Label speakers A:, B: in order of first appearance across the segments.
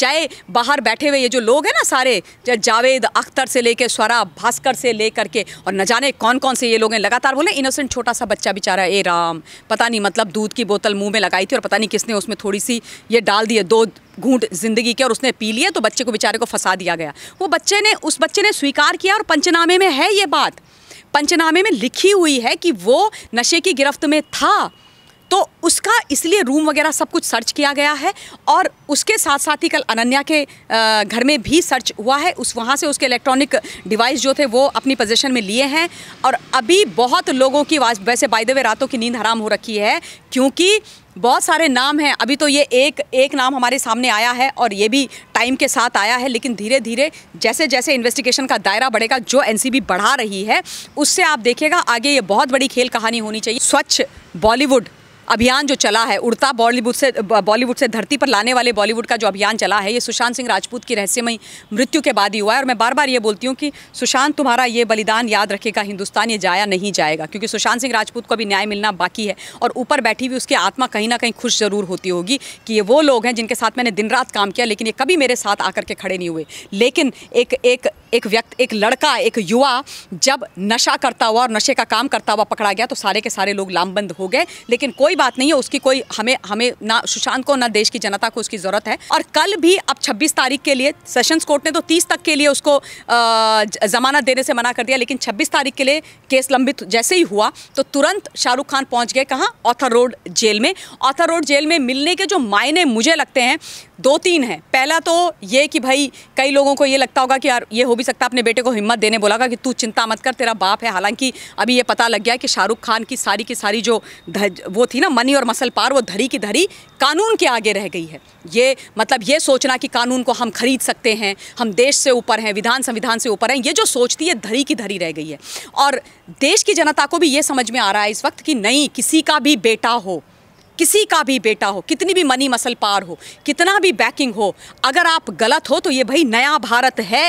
A: चाहे बाहर बैठे हुए ये जो लोग हैं ना सारे जावेद अख्तर से लेकर स्वरा भास्कर से लेकर के और न जाने कौन कौन से ये लोग हैं लगातार बोले इनोसेंट छोटा सा बच्चा बेचारा ए राम पता नहीं मतलब दूध की बोतल मुंह में लगाई थी और पता नहीं किसने उसमें थोड़ी सी ये डाल दिए दो घूंट जिंदगी के और उसने पी लिए तो बच्चे को बेचारे को फंसा दिया गया वो बच्चे ने उस बच्चे ने स्वीकार किया और पंचनामे में है ये बात पंचनामे में लिखी हुई है कि वो नशे की गिरफ्त में था तो उसका इसलिए रूम वगैरह सब कुछ सर्च किया गया है और उसके साथ साथ ही कल अनन्या के घर में भी सर्च हुआ है उस वहाँ से उसके इलेक्ट्रॉनिक डिवाइस जो थे वो अपनी पोजीशन में लिए हैं और अभी बहुत लोगों की वैसे बाई द रातों की नींद हराम हो रखी है क्योंकि बहुत सारे नाम हैं अभी तो ये एक एक नाम हमारे सामने आया है और ये भी टाइम के साथ आया है लेकिन धीरे धीरे जैसे जैसे इन्वेस्टिगेशन का दायरा बढ़ेगा जो एनसीबी बढ़ा रही है उससे आप देखिएगा आगे ये बहुत बड़ी खेल कहानी होनी चाहिए स्वच्छ बॉलीवुड अभियान जो चला है उड़ता बॉलीवुड से बॉलीवुड से धरती पर लाने वाले बॉलीवुड का जो अभियान चला है ये सुशांत सिंह राजपूत की रहस्यमय मृत्यु के बाद ही हुआ है और मैं बार बार ये बोलती हूँ कि सुशांत तुम्हारा ये बलिदान याद रखेगा हिंदुस्तान ये जाया नहीं जाएगा क्योंकि सुशांत सिंह राजपूत को अभी न्याय मिलना बाकी है और ऊपर बैठी हुई उसकी आत्मा कहीं ना कहीं खुश ज़रूर होती होगी कि ये वो लोग हैं जिनके साथ मैंने दिन रात काम किया लेकिन ये कभी मेरे साथ आकर के खड़े नहीं हुए लेकिन एक एक एक व्यक्ति एक लड़का एक युवा जब नशा करता हुआ और नशे का काम करता हुआ पकड़ा गया तो सारे के सारे लोग लामबंद हो गए लेकिन कोई बात नहीं है उसकी कोई हमें हमें ना सुशांत को ना देश की जनता को उसकी ज़रूरत है और कल भी अब छब्बीस तारीख के लिए सेशंस कोर्ट ने तो तीस तक के लिए उसको ज़मानत देने से मना कर दिया लेकिन छब्बीस तारीख के लिए केस लंबित जैसे ही हुआ तो तुरंत शाहरुख खान पहुंच गए कहाँ ऑथर रोड जेल में ऑथर रोड जेल में मिलने के जो मायने मुझे लगते हैं दो तीन हैं पहला तो ये कि भाई कई लोगों को ये लगता होगा कि यार ये हो भी सकता अपने बेटे को हिम्मत देने बोला कि तू चिंता मत कर तेरा बाप है हालांकि अभी ये पता लग गया कि शाहरुख खान की सारी की सारी जो वो थी ना ना मनी और मसल पार वो धरी की धरी कानून के आगे रह गई है ये मतलब ये सोचना कि कानून को हम खरीद सकते हैं हम देश से ऊपर हैं विधान संविधान से ऊपर हैं ये जो सोचती है धरी की धरी रह गई है और देश की जनता को भी ये समझ में आ रहा है इस वक्त कि नहीं किसी का भी बेटा हो किसी का भी बेटा हो कितनी भी मनी मसल पार हो कितना भी बैकिंग हो अगर आप गलत हो तो ये भाई नया भारत है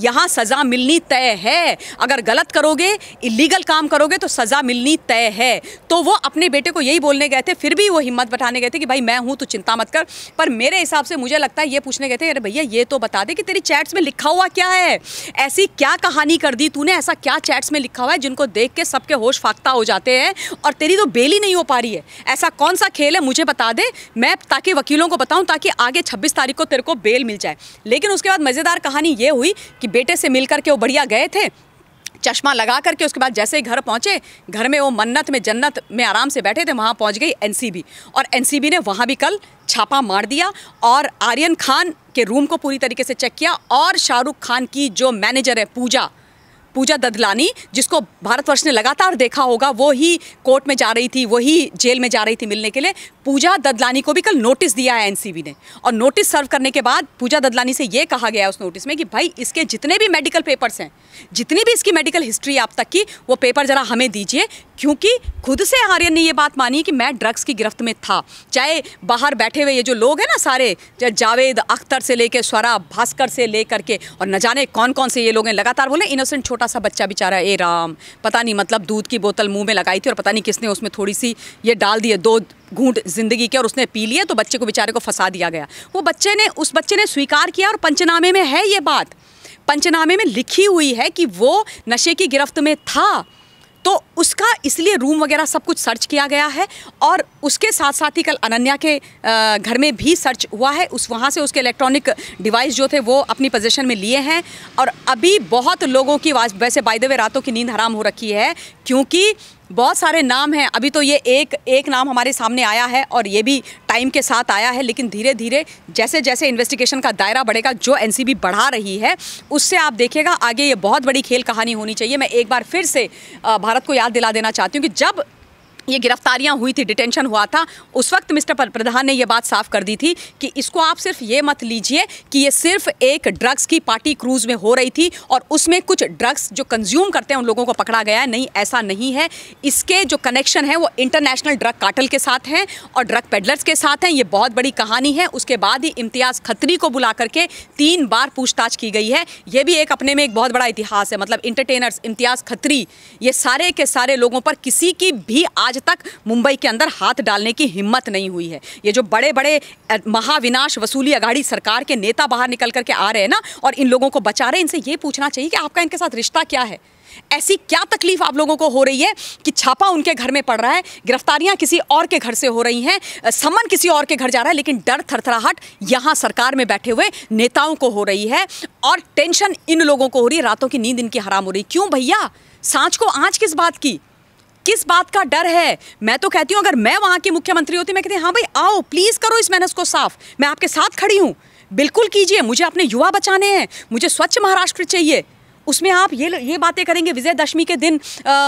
A: यहाँ सज़ा मिलनी तय है अगर गलत करोगे इलीगल काम करोगे तो सज़ा मिलनी तय है तो वो अपने बेटे को यही बोलने गए थे फिर भी वो हिम्मत बैठाने गए थे कि भाई मैं हूँ तो चिंता मत कर पर मेरे हिसाब से मुझे लगता है ये पूछने गए थे अरे भैया ये तो बता दे कि तेरी चैट्स में लिखा हुआ क्या है ऐसी क्या कहानी कर दी तूने ऐसा क्या चैट्स में लिखा हुआ है जिनको देख के सबके होश फाकता हो जाते हैं और तेरी तो बेली नहीं हो पा रही है ऐसा कौन सा खेल है मुझे बता दे मैं ताकि वकीलों को बताऊं ताकि आगे छब्बीस तारीख को तेरे को बेल मिल जाए लेकिन उसके बाद मज़ेदार कहानी ये हुई कि बेटे से मिल करके वो बढ़िया गए थे चश्मा लगा करके उसके बाद जैसे ही घर पहुंचे घर में वो मन्नत में जन्नत में आराम से बैठे थे वहाँ पहुंच गई एनसीबी और एनसीबी ने वहाँ भी कल छापा मार दिया और आर्यन खान के रूम को पूरी तरीके से चेक किया और शाहरुख खान की जो मैनेजर है पूजा पूजा ददलानी जिसको भारतवर्ष ने लगातार देखा होगा वो ही कोर्ट में जा रही थी वही जेल में जा रही थी मिलने के लिए पूजा ददलानी को भी कल नोटिस दिया है एनसीबी ने और नोटिस सर्व करने के बाद पूजा ददलानी से ये कहा गया है उस नोटिस में कि भाई इसके जितने भी मेडिकल पेपर्स हैं जितनी भी इसकी मेडिकल हिस्ट्री आप तक की वो पेपर ज़रा हमें दीजिए क्योंकि खुद से आर्यन ने ये बात मानी कि मैं ड्रग्स की गिरफ्त में था चाहे बाहर बैठे हुए ये जो लोग हैं ना सारे चाहे जावेद अख्तर से लेकर स्वरा भास्कर से लेकर के और न जाने कौन कौन से ये लोग हैं लगातार बोले इनोसेंट छोटा सा बच्चा बेचारा ए राम पता नहीं मतलब दूध की बोतल मुँह में लगाई थी और पता नहीं किसने उसमें थोड़ी सी ये डाल दिए दो घूंट जिंदगी के और उसने पी लिए तो बच्चे को बेचारे को फंसा दिया गया वो बच्चे ने उस बच्चे ने स्वीकार किया और पंचनामे में है ये बात पंचनामे में लिखी हुई है कि वो नशे की गिरफ्त में था तो उसका इसलिए रूम वगैरह सब कुछ सर्च किया गया है और उसके साथ साथ ही कल अनन्या के घर में भी सर्च हुआ है उस वहाँ से उसके इलेक्ट्रॉनिक डिवाइस जो थे वो अपनी पोजीशन में लिए हैं और अभी बहुत लोगों की वैसे बाय द वे रातों की नींद हराम हो रखी है क्योंकि बहुत सारे नाम हैं अभी तो ये एक एक नाम हमारे सामने आया है और ये भी टाइम के साथ आया है लेकिन धीरे धीरे जैसे जैसे इन्वेस्टिगेशन का दायरा बढ़ेगा जो एनसीबी बढ़ा रही है उससे आप देखिएगा आगे ये बहुत बड़ी खेल कहानी होनी चाहिए मैं एक बार फिर से भारत को याद दिला देना चाहती हूँ कि जब ये गिरफ्तारियां हुई थी डिटेंशन हुआ था उस वक्त मिस्टर प्रधान ने यह बात साफ कर दी थी कि इसको आप सिर्फ ये मत लीजिए कि ये सिर्फ एक ड्रग्स की पार्टी क्रूज में हो रही थी और उसमें कुछ ड्रग्स जो कंज्यूम करते हैं उन लोगों को पकड़ा गया है नहीं ऐसा नहीं है इसके जो कनेक्शन है वो इंटरनेशनल ड्रग काटल के साथ हैं और ड्रग पेडलर्स के साथ हैं ये बहुत बड़ी कहानी है उसके बाद ही इम्तियाज़ खत्री को बुला करके तीन बार पूछताछ की गई है ये भी एक अपने में एक बहुत बड़ा इतिहास है मतलब इंटरटेनर्स इम्तियाज़ खत्री ये सारे के सारे लोगों पर किसी की भी आज आज तक मुंबई के अंदर हाथ डालने की हिम्मत नहीं हुई है ये जो बड़े बड़े महाविनाश वसूली अगाड़ी सरकार के नेता बाहर निकल करके आ रहे हैं ना और इन लोगों को बचा रहे हैं इनसे ये पूछना चाहिए कि आपका इनके साथ रिश्ता क्या है ऐसी क्या तकलीफ आप लोगों को हो रही है कि छापा उनके घर में पड़ रहा है गिरफ्तारियां किसी और के घर से हो रही हैं समन किसी और के घर जा रहा है लेकिन डर थरथराहट यहां सरकार में बैठे हुए नेताओं को हो रही है और टेंशन इन लोगों को हो रही है रातों की नींद इनकी हराम हो रही क्यों भैया सांच को आंच किस बात की किस बात का डर है मैं तो कहती हूँ अगर मैं वहाँ की मुख्यमंत्री होती मैं कहती हाँ भाई आओ प्लीज़ करो इस मेहनत को साफ मैं आपके साथ खड़ी हूँ बिल्कुल कीजिए मुझे अपने युवा बचाने हैं मुझे स्वच्छ महाराष्ट्र चाहिए उसमें आप ये ये बातें करेंगे विजयदशमी के दिन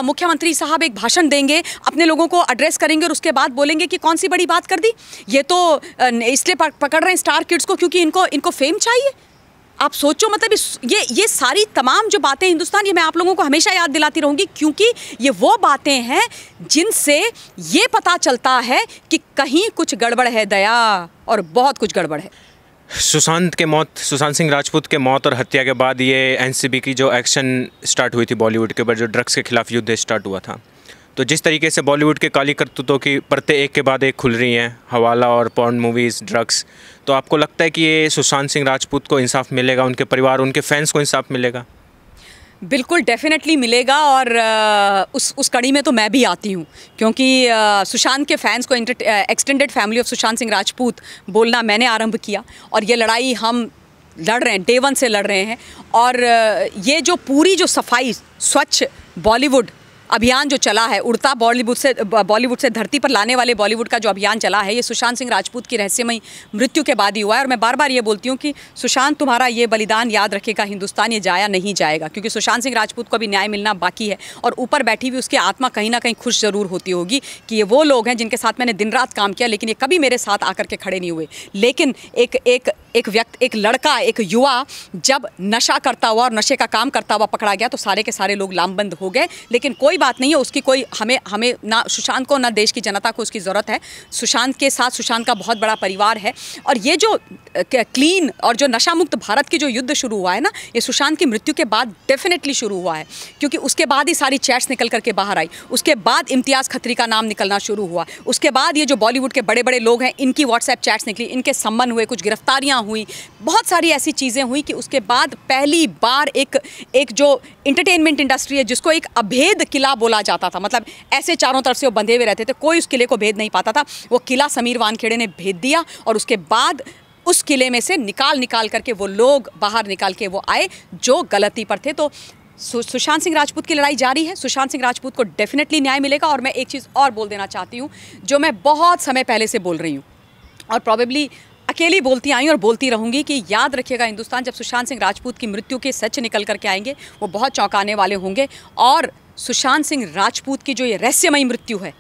A: मुख्यमंत्री साहब एक भाषण देंगे अपने लोगों को एड्रेस करेंगे और उसके बाद बोलेंगे कि कौन सी बड़ी बात कर दी ये तो इसलिए पकड़ रहे हैं स्टार किड्स को क्योंकि इनको इनको फेम चाहिए आप सोचो मतलब ये ये सारी तमाम जो बातें हिंदुस्तान ये मैं आप लोगों को हमेशा याद दिलाती रहूँगी क्योंकि ये वो बातें हैं जिनसे ये पता चलता है कि कहीं कुछ गड़बड़ है दया और बहुत कुछ गड़बड़ है सुशांत के मौत सुशांत सिंह राजपूत के मौत और हत्या के बाद ये एनसीबी की जो एक्शन स्टार्ट हुई थी बॉलीवुड के ऊपर जो ड्रग्स के खिलाफ युद्ध स्टार्ट हुआ था तो जिस तरीके से बॉलीवुड के काली करतूतों की परतें एक के बाद एक खुल रही हैं हवाला और पॉन्ड मूवीज़ ड्रग्स तो आपको लगता है कि ये सुशांत सिंह राजपूत को इंसाफ मिलेगा उनके परिवार उनके फैंस को इंसाफ मिलेगा बिल्कुल डेफिनेटली मिलेगा और उस उस कड़ी में तो मैं भी आती हूँ क्योंकि सुशांत के फैंस को extended family of Sushant Singh Rajput बोलना मैंने आरंभ किया और ये लड़ाई हम लड़ रहे हैं डे वन से लड़ रहे हैं और ये जो पूरी जो सफाई स्वच्छ बॉलीवुड अभियान जो चला है उड़ता बॉलीवुड से बॉलीवुड से धरती पर लाने वाले बॉलीवुड का जो अभियान चला है ये सुशांत सिंह राजपूत की रहस्यमय मृत्यु के बाद ही हुआ है और मैं बार बार ये बोलती हूँ कि सुशांत तुम्हारा ये बलिदान याद रखेगा हिंदुस्तान ये जाया नहीं जाएगा क्योंकि सुशांत सिंह राजपूत को अभी न्याय मिलना बाकी है और ऊपर बैठी हुई उसकी आत्मा कहीं ना कहीं खुश जरूर होती होगी कि ये वो लोग हैं जिनके साथ मैंने दिन रात काम किया लेकिन ये कभी मेरे साथ आकर के खड़े नहीं हुए लेकिन एक एक एक व्यक्ति एक लड़का एक युवा जब नशा करता हुआ और नशे का काम करता हुआ पकड़ा गया तो सारे के सारे लोग लामबंद हो गए लेकिन कोई बात नहीं है उसकी कोई हमें हमें ना सुशांत को ना देश की जनता को उसकी ज़रूरत है सुशांत के साथ सुशांत का बहुत बड़ा परिवार है और ये जो क्लीन और जो नशा मुक्त भारत की जो युद्ध शुरू हुआ है ना ये सुशांत की मृत्यु के बाद डेफिनेटली शुरू हुआ है क्योंकि उसके बाद ही सारी चैट्स निकल करके बाहर आई उसके बाद इम्तियाज़ खत्री का नाम निकलना शुरू हुआ उसके बाद ये जो बॉलीवुड के बड़े बड़े लोग हैं इनकी व्हाट्सएप चैट्स निकली इनके संबंध हुए कुछ गिरफ्तारियाँ हुई बहुत सारी ऐसी चीज़ें हुई कि उसके बाद पहली बार एक एक जो इंटरटेनमेंट इंडस्ट्री है जिसको एक अभेद किला किला बोला जाता था मतलब ऐसे चारों तरफ से वो बंधे हुए रहते थे कोई उस किले को भेद नहीं पाता था वो किला समीर वानखेड़े ने भेद दिया और उसके बाद उस किले में से निकाल निकाल करके वो लोग बाहर निकाल के वो आए जो गलती पर थे तो सुशांत सिंह राजपूत की लड़ाई जारी है सुशांत सिंह राजपूत को डेफिनेटली न्याय मिलेगा और मैं एक चीज़ और बोल देना चाहती हूँ जो मैं बहुत समय पहले से बोल रही हूँ और प्रॉबेबली अकेली बोलती आई और बोलती रहूंगी कि याद रखिएगा हिंदुस्तान जब सुशांत सिंह राजपूत की मृत्यु के सच निकल करके आएंगे वो बहुत चौंकाने वाले होंगे और सुशांत सिंह राजपूत की जो ये रहस्यमयी मृत्यु है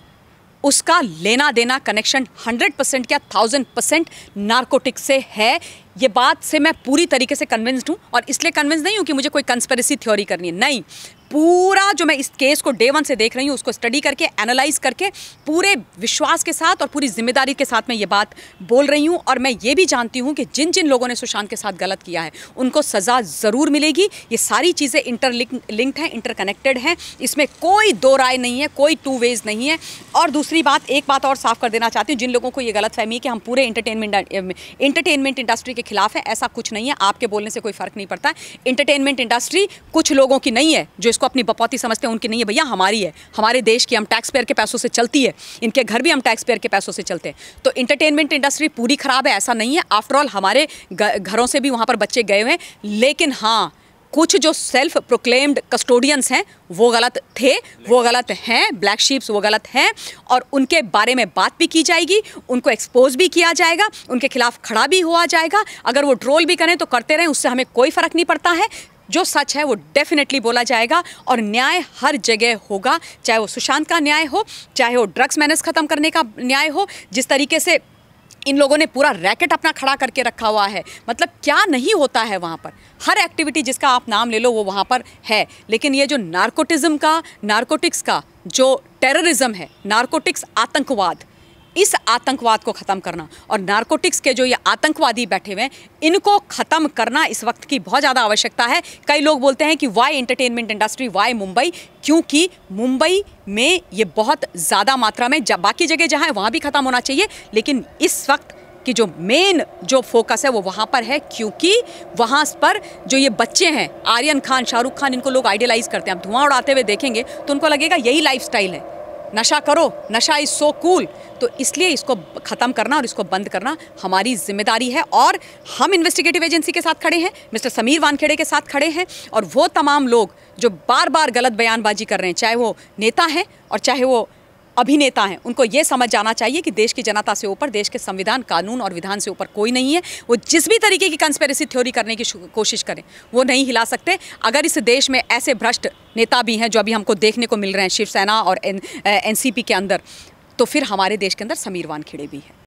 A: उसका लेना देना कनेक्शन 100 परसेंट क्या थाउजेंड परसेंट नार्कोटिक से है ये बात से मैं पूरी तरीके से कन्विंस्ड हूँ और इसलिए कन्विंस नहीं हूँ कि मुझे कोई कंस्पेरेसी थ्योरी करनी है नहीं पूरा जो मैं इस केस को डे वन से देख रही हूँ उसको स्टडी करके एनालाइज करके पूरे विश्वास के साथ और पूरी जिम्मेदारी के साथ मैं ये बात बोल रही हूँ और मैं ये भी जानती हूँ कि जिन जिन लोगों ने सुशांत के साथ गलत किया है उनको सज़ा ज़रूर मिलेगी ये सारी चीज़ें इंटर लिंक्ड हैं इंटरकनेक्टेड हैं इसमें कोई दो राय नहीं है कोई टू वेज नहीं है और दूसरी बात एक बात और साफ कर देना चाहती हूँ जिन लोगों को ये गलत फहमी है कि हम पूरे इंटरटेनमेंट इंटरटेनमेंट इंडस्ट्री के खिलाफ है ऐसा कुछ नहीं है आपके बोलने से कोई फ़र्क नहीं पड़ता इंटरटेनमेंट इंडस्ट्री कुछ लोगों की नहीं है जो इसको जिसको अपनी बपौती समझते हैं उनकी नहीं है भैया हमारी है हमारे देश की हम टैक्स पेयर के पैसों से चलती है इनके घर भी हम टैक्स पेयर के पैसों से चलते हैं तो इंटरटेनमेंट इंडस्ट्री पूरी ख़राब है ऐसा नहीं है आफ्टरऑल हमारे घरों से भी वहाँ पर बच्चे गए हुए हैं लेकिन हाँ कुछ जो सेल्फ प्रोक्लेम्ड कस्टोडियंस हैं वो गलत थे वो गलत हैं ब्लैक शीप्स वो गलत हैं और उनके बारे में बात भी की जाएगी उनको एक्सपोज भी किया जाएगा उनके खिलाफ खड़ा भी हुआ जाएगा अगर वो ट्रोल भी करें तो करते रहें उससे हमें कोई फ़र्क नहीं पड़ता है जो सच है वो डेफिनेटली बोला जाएगा और न्याय हर जगह होगा चाहे वो सुशांत का न्याय हो चाहे वो ड्रग्स मैनेज ख़त्म करने का न्याय हो जिस तरीके से इन लोगों ने पूरा रैकेट अपना खड़ा करके रखा हुआ है मतलब क्या नहीं होता है वहाँ पर हर एक्टिविटी जिसका आप नाम ले लो वो वहाँ पर है लेकिन ये जो नार्कोटिज़म का नार्कोटिक्स का जो टेररिज्म है नार्कोटिक्स आतंकवाद इस आतंकवाद को ख़त्म करना और नारकोटिक्स के जो ये आतंकवादी बैठे हुए हैं इनको ख़त्म करना इस वक्त की बहुत ज़्यादा आवश्यकता है कई लोग बोलते हैं कि why entertainment industry why Mumbai क्योंकि मुंबई में ये बहुत ज़्यादा मात्रा में बाकी जगह जहाँ है वहाँ भी ख़त्म होना चाहिए लेकिन इस वक्त कि जो मेन जो फोकस है वो वहाँ पर है क्योंकि वहाँ पर जो ये बच्चे हैं आर्यन खान शाहरुख खान इनको लोग आइडियलाइज़ करते हैं आप धुआं उड़ाते हुए देखेंगे तो उनको लगेगा यही लाइफ है नशा करो नशा इज़ सो कूल तो इसलिए इसको ख़त्म करना और इसको बंद करना हमारी जिम्मेदारी है और हम इन्वेस्टिगेटिव एजेंसी के साथ खड़े हैं मिस्टर समीर वानखेड़े के साथ खड़े हैं और वो तमाम लोग जो बार बार गलत बयानबाजी कर रहे हैं चाहे वो नेता हैं और चाहे वो अभिनेता हैं उनको ये समझ जाना चाहिए कि देश की जनता से ऊपर देश के संविधान कानून और विधान से ऊपर कोई नहीं है वो जिस भी तरीके की कंस्पेरेसी थ्योरी करने की कोशिश करें वो नहीं हिला सकते अगर इस देश में ऐसे भ्रष्ट नेता भी हैं जो अभी हमको देखने को मिल रहे हैं शिवसेना और एन के अंदर तो फिर हमारे देश के अंदर समीरवान खिड़े भी हैं